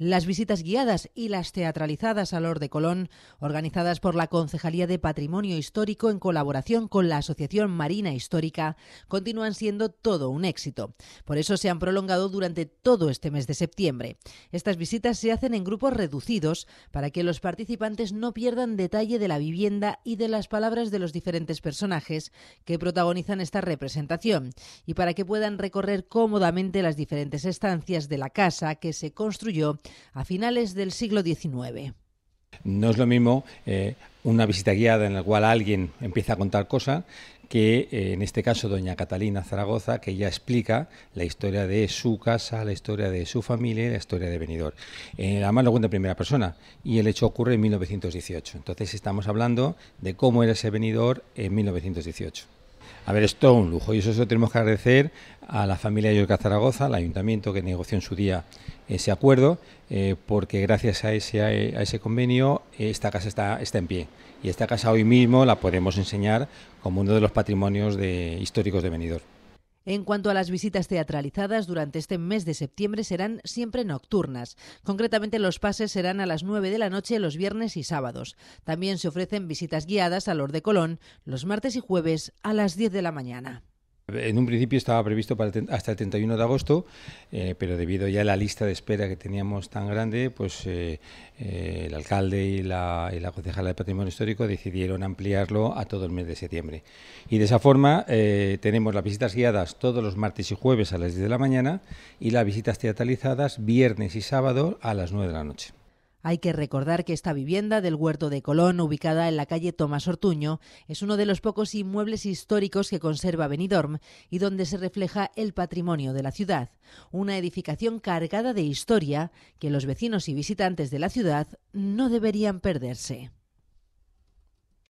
Las visitas guiadas y las teatralizadas a Lorde de Colón, organizadas por la Concejalía de Patrimonio Histórico en colaboración con la Asociación Marina Histórica, continúan siendo todo un éxito. Por eso se han prolongado durante todo este mes de septiembre. Estas visitas se hacen en grupos reducidos para que los participantes no pierdan detalle de la vivienda y de las palabras de los diferentes personajes que protagonizan esta representación y para que puedan recorrer cómodamente las diferentes estancias de la casa que se construyó a finales del siglo XIX. No es lo mismo eh, una visita guiada en la cual alguien empieza a contar cosas que eh, en este caso doña Catalina Zaragoza, que ya explica la historia de su casa, la historia de su familia la historia de venidor. Eh, además lo cuenta en primera persona y el hecho ocurre en 1918. Entonces estamos hablando de cómo era ese venidor en 1918. A ver, es un lujo y eso tenemos que agradecer a la familia de Yorca Zaragoza, al ayuntamiento que negoció en su día ese acuerdo, eh, porque gracias a ese, a ese convenio esta casa está, está en pie. Y esta casa hoy mismo la podemos enseñar como uno de los patrimonios de, históricos de Benidorm. En cuanto a las visitas teatralizadas, durante este mes de septiembre serán siempre nocturnas. Concretamente, los pases serán a las 9 de la noche los viernes y sábados. También se ofrecen visitas guiadas a Lord de Colón los martes y jueves a las 10 de la mañana. En un principio estaba previsto para hasta el 31 de agosto, eh, pero debido ya a la lista de espera que teníamos tan grande, pues eh, eh, el alcalde y la, y la, concejala de Patrimonio Histórico decidieron ampliarlo a todo el mes de septiembre. Y de esa forma tenemos las visitas guiadas todos los martes y jueves a las 10 de la mañana y las visitas teatralizadas viernes y sábado a las 9 de la noche. Hay que recordar que esta vivienda del Huerto de Colón, ubicada en la calle Tomás Ortuño, es uno de los pocos inmuebles históricos que conserva Benidorm y donde se refleja el patrimonio de la ciudad. Una edificación cargada de historia que los vecinos y visitantes de la ciudad no deberían perderse.